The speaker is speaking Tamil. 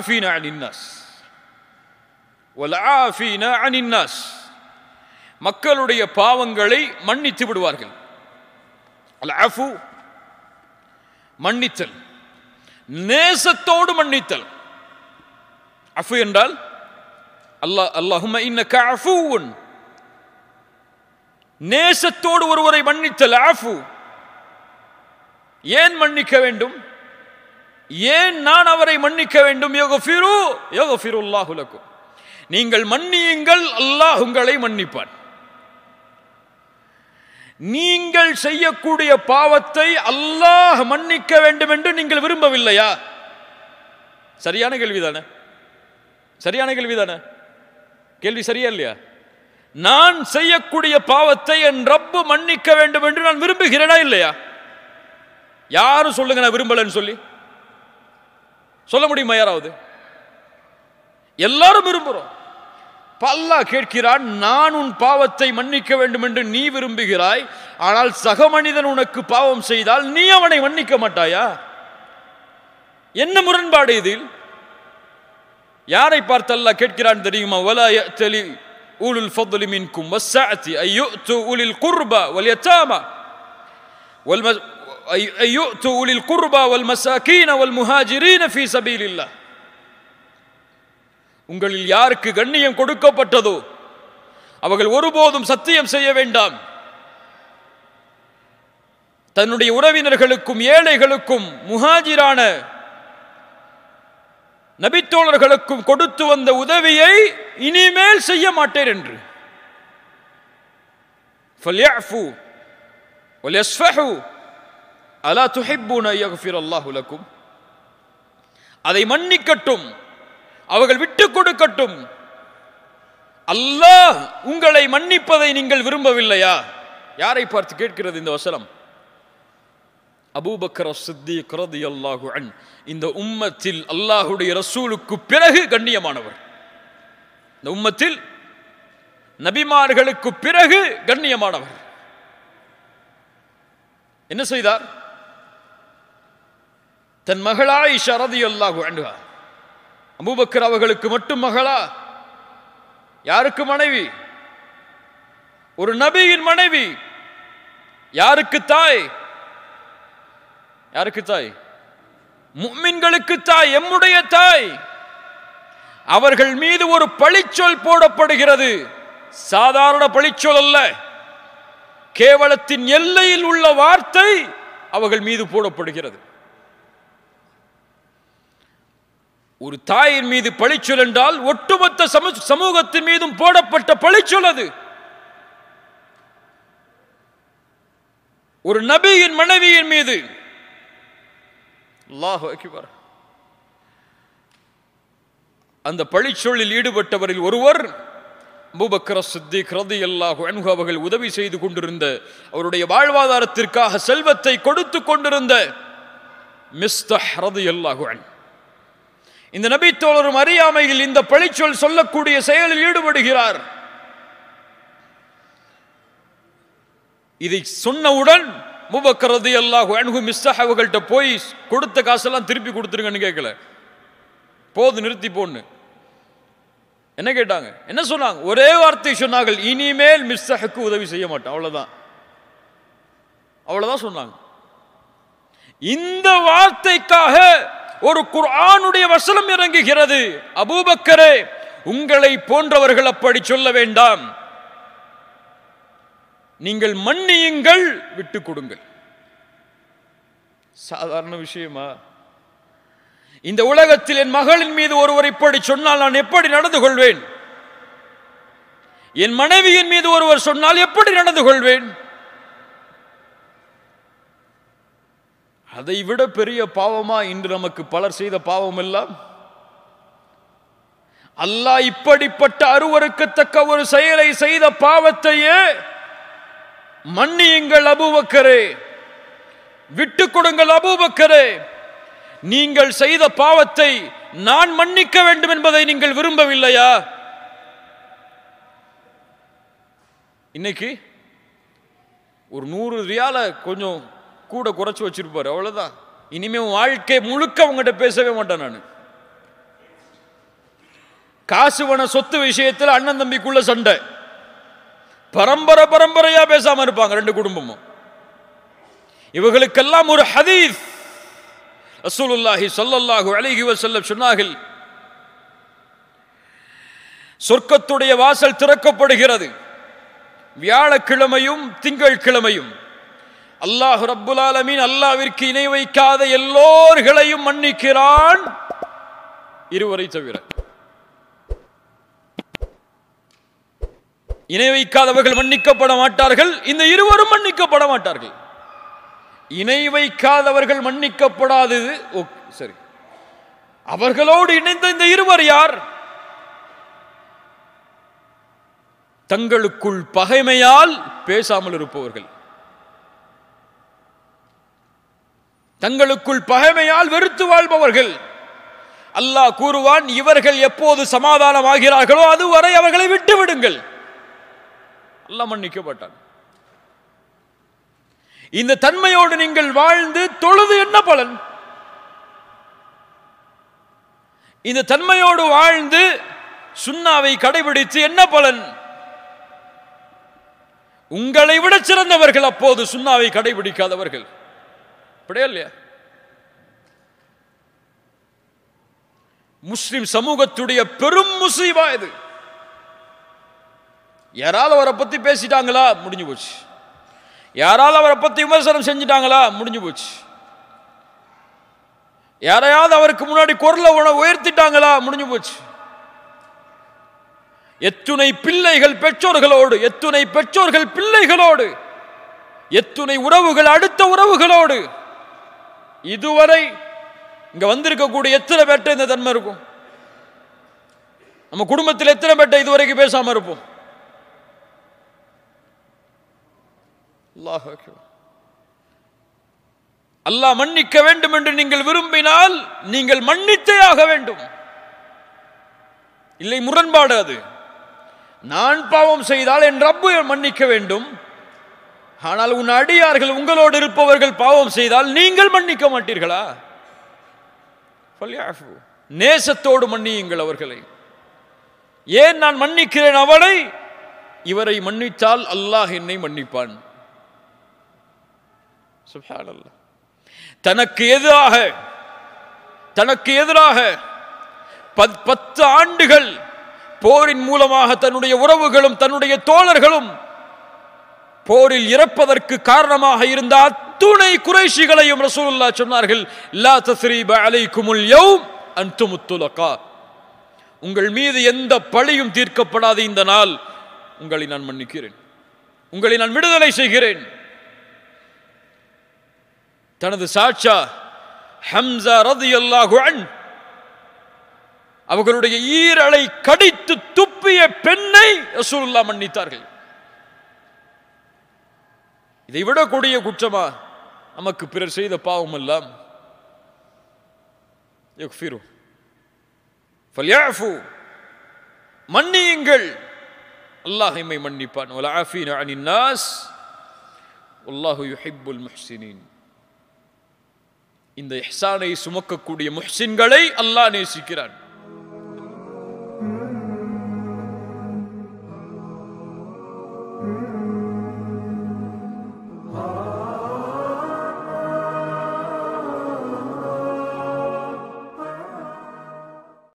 والعافين عن الناس والعافين عن الناس மக்களுடைய பாவங்களை மன்னித்து விடுவார்கள் அல் மன்னித்தல் நேசத்தோடு மன்னித்தல் அஃபு என்றால் அல்லாஹ் அல்லாஹும் இன்னக்க நேசத்தோடு ஒருவரை மன்னித்தல் ஆஃபு ஏன் மன்னிக்க வேண்டும் ஏன் நான் அவரை மன்னிக்க வேண்டும் யோகஃபிரு யோகஃபிரு அல்லாஹுலக்கும் நீங்கள் மன்னியுங்கள் அல்லாஹ் உங்களை மன்னிப்பான் நீங்கள் செய்யக்கூடிய பாவத்தை அல்லாஹ் மன்னிக்க வேண்டும் என்று நீங்கள் விரும்பவில்லையா சரியான கேள்விதானே சரியான கேள்விதானே கேள்வி சரியா இல்லையா நான் செய்யக்கூடிய பாவத்தை என் ரப்பு மன்னிக்க வேண்டும் என்று நான் விரும்புகிறேனா இல்லையா யாரும் சொல்லுங்க நான் விரும்பலன்னு சொல்லி சொல்ல முடியுமா யாராவது எல்லாரும் விரும்புகிறோம் பல்லா கேட்கிறான் நான் உன் பாவத்தை மன்னிக்க வேண்டும் என்று நீ விரும்புகிறாய் ஆனால் சக மனிதன் உனக்கு பாவம் செய்தால் நீ அவனை மன்னிக்க மாட்டாயா என்ன முரண்பாடு இதில் யாரை பார்த்தல்ல கேட்கிறான் தெரியுமா வலா தெளி ஊலுல் ஃபதுலி மின்கும் வஸ்ஸாத்தி ஐயோ து ஊலில் குர்பா வலியத்தாமா يؤتوا أولي மசாக்கீன் والمساكين والمهاجرين في سبيل الله உங்களில் யாருக்கு கண்ணியம் கொடுக்கப்பட்டதோ அவர்கள் ஒருபோதும் சத்தியம் செய்ய வேண்டாம் தன்னுடைய உறவினர்களுக்கும் ஏழைகளுக்கும் முஹாஜிரான நபித்தோழர்களுக்கும் கொடுத்து வந்த உதவியை இனிமேல் செய்ய மாட்டேன் என்று அலா துஹிப்பூன யஃபிர் அதை மன்னிக்கட்டும் அவர்கள் விட்டு கொடுக்கட்டும் அல்லாஹ் உங்களை மன்னிப்பதை நீங்கள் விரும்பவில்லையா யாரை பார்த்து கேட்கிறது இந்த வசனம் அபூபக்கர் சித்தி கரதி அல்லாஹு அன் இந்த உம்மத்தில் அல்லாஹுடைய ரசூலுக்கு பிறகு கண்ணியமானவர் இந்த உம்மத்தில் நபிமார்களுக்கு பிறகு கண்ணியமானவர் என்ன செய்தார் தன் மகளா இஷா ரதியல்லாஹு அண்டுகா அபூபக்கர் அவர்களுக்கு மட்டும் மகளா யாருக்கு மனைவி ஒரு நபியின் மனைவி யாருக்கு தாய் யாருக்கு தாய் மும்மின்களுக்கு தாய் எம்முடைய தாய் அவர்கள் மீது ஒரு பழிச்சொல் போடப்படுகிறது சாதாரண பழிச்சொல் அல்ல கேவலத்தின் எல்லையில் உள்ள வார்த்தை அவர்கள் மீது போடப்படுகிறது ஒரு தாயின் மீது பழிச்சொல் என்றால் ஒட்டுமொத்த சமூகத்தின் மீதும் போடப்பட்ட பழிச்சொல் அது ஒரு நபியின் மனைவியின் மீது அந்த பழிச்சொல்லில் ஈடுபட்டவரில் ஒருவர் அவர்கள் உதவி செய்து கொண்டிருந்த அவருடைய வாழ்வாதாரத்திற்காக செல்வத்தை கொடுத்து கொண்டிருந்த மிஸ்தஹ் ரதி இந்த நபித்தோழரும் அறியாமையில் இந்த பழிச்சொல் சொல்லக்கூடிய செயலில் ஈடுபடுகிறார் இதை சொன்னவுடன் முபக்கரது அல்லாஹ் அணுகு மிஸ்ஸாக அவர்கள்ட்ட போய் கொடுத்த காசெல்லாம் திருப்பி கொடுத்துருங்கன்னு கேட்கல போது நிறுத்தி போன்னு என்ன கேட்டாங்க என்ன சொன்னாங்க ஒரே வார்த்தை சொன்னார்கள் இனிமேல் அஹக்கு உதவி செய்ய மாட்டோம் அவ்வளோதான் அவ்வளோதான் சொன்னாங்க இந்த வார்த்தைக்காக ஒரு குர்ஆனுடைய வசனம் இறங்குகிறது அபூபக்கரே உங்களை போன்றவர்கள் அப்படி சொல்ல வேண்டாம் நீங்கள் மன்னியுங்கள் விட்டு கொடுங்கள் சாதாரண விஷயமா இந்த உலகத்தில் என் மகளின் மீது ஒருவர் இப்படி சொன்னால் நான் எப்படி நடந்து கொள்வேன் என் மனைவியின் மீது ஒருவர் சொன்னால் எப்படி நடந்து கொள்வேன் அதை விட பெரிய பாவமா இன்று நமக்கு பலர் செய்த பாவம் எல்லாம் அல்லாஹ் இப்படிப்பட்ட அருவருக்கத்தக்க ஒரு செயலை செய்த பாவத்தையே மன்னியுங்கள் அபூபக்கரே விட்டு கொடுங்கள் அபூபக்கரே நீங்கள் செய்த பாவத்தை நான் மன்னிக்க வேண்டும் என்பதை நீங்கள் விரும்பவில்லையா இன்னைக்கு ஒரு நூறு ரியால கொஞ்சம் கூட குறைச்சி வச்சுருப்பார் அவ்வளோதான் இனிமேல் வாழ்க்கை முழுக்க அவங்ககிட்ட பேசவே மாட்டேன் நான் காசு வன சொத்து விஷயத்தில் அண்ணன் தம்பிக்குள்ள சண்டை பரம்பரை பரம்பரையா பேசாம இருப்பாங்க ரெண்டு குடும்பமும் இவர்களுக்கெல்லாம் ஒரு ஹதீஸ் அசூலுல்லாஹி சொல்லல்லாஹு அழகி செல்ல சொன்னார்கள் சொர்க்கத்துடைய வாசல் திறக்கப்படுகிறது வியாழக்கிழமையும் திங்கள் கிழமையும் அல்லாஹு ரப்புல் ஆலமீன் அல்லாவிற்கு இணை வைக்காத எல்லோர்களையும் மன்னிக்கிறான் இருவரை தவிர இணை வைக்காதவர்கள் மன்னிக்கப்பட மாட்டார்கள் இந்த இருவரும் மன்னிக்கப்பட மாட்டார்கள் இணை வைக்காதவர்கள் மன்னிக்கப்படாதது சரி அவர்களோடு இணைந்த இந்த இருவர் யார் தங்களுக்குள் பகைமையால் பேசாமல் இருப்பவர்கள் தங்களுக்குள் பகைமையால் வெறுத்து வாழ்பவர்கள் அல்லாஹ் கூறுவான் இவர்கள் எப்போது சமாதானம் ஆகிறார்களோ அதுவரை அவர்களை விட்டு விடுங்கள் அல்ல மன்னிக்கப்பட்டான் இந்த தன்மையோடு நீங்கள் வாழ்ந்து தொழுது என்ன பலன் இந்த தன்மையோடு வாழ்ந்து சுண்ணாவை கடைபிடித்து என்ன பலன் உங்களை விட சிறந்தவர்கள் அப்போது சுண்ணாவை கடைபிடிக்காதவர்கள் அப்படியே இல்லையா முஸ்லிம் சமூகத்துடைய பெரும் முசீபா இது யாராவது அவரை பத்தி பேசிட்டாங்களா முடிஞ்சு போச்சு யாராவது அவரை பத்தி விமர்சனம் செஞ்சிட்டாங்களா முடிஞ்சு போச்சு யாரையாவது அவருக்கு முன்னாடி குரலை உணவு உயர்த்திட்டாங்களா முடிஞ்சு போச்சு எத்துணை பிள்ளைகள் பெற்றோர்களோடு எத்துணை பெற்றோர்கள் பிள்ளைகளோடு எத்துணை உறவுகள் அடுத்த உறவுகளோடு இதுவரை இங்க வந்திருக்கக்கூடிய எத்தனை பேர்ட்ட இந்த தன்மை இருக்கும் நம்ம குடும்பத்தில் எத்தனை பேர்ட்ட இதுவரைக்கும் பேசாம இருப்போம் அல்லாஹ் மன்னிக்க வேண்டும் என்று நீங்கள் விரும்பினால் நீங்கள் மன்னித்தே ஆக வேண்டும் இல்லை முரண்பாடு அது நான் பாவம் செய்தால் என் ரப்பு மன்னிக்க வேண்டும் ஆனால் உன் அடியார்கள் உங்களோடு இருப்பவர்கள் பாவம் செய்தால் நீங்கள் மன்னிக்க மாட்டீர்களா நேசத்தோடு மன்னியுங்கள் அவர்களை ஏன் நான் மன்னிக்கிறேன் அவளை இவரை மன்னித்தால் அல்லாஹ் என்னை மன்னிப்பான் தனக்கு எதிராக தனக்கு எதிராக பத்து ஆண்டுகள் போரின் மூலமாக தன்னுடைய உறவுகளும் தன்னுடைய தோழர்களும் போரில் இறப்பதற்கு காரணமாக இருந்த அத்துணை குறைஷிகளையும் ரசூலுல்லா சொன்னார்கள் லா உங்கள் மீது எந்த பழியும் தீர்க்கப்படாத இந்த நாள் உங்களை நான் மன்னிக்கிறேன் உங்களை நான் விடுதலை செய்கிறேன் தனது சாட்சா ஹம்சா ரது அன் அவர்களுடைய ஈரலை கடித்து துப்பிய பெண்ணை ரசூலுல்லா மன்னித்தார்கள் இதை விட குற்றமா நமக்கு பிறர் செய்த பாவம் எல்லாம் மன்னியுங்கள் அல்லாஹ் இம்மை மன்னிப்பான் இந்த இஹ்சானை சுமக்கக்கூடிய முஹ்சின்களை அல்லாஹ் நேசிக்கிறான்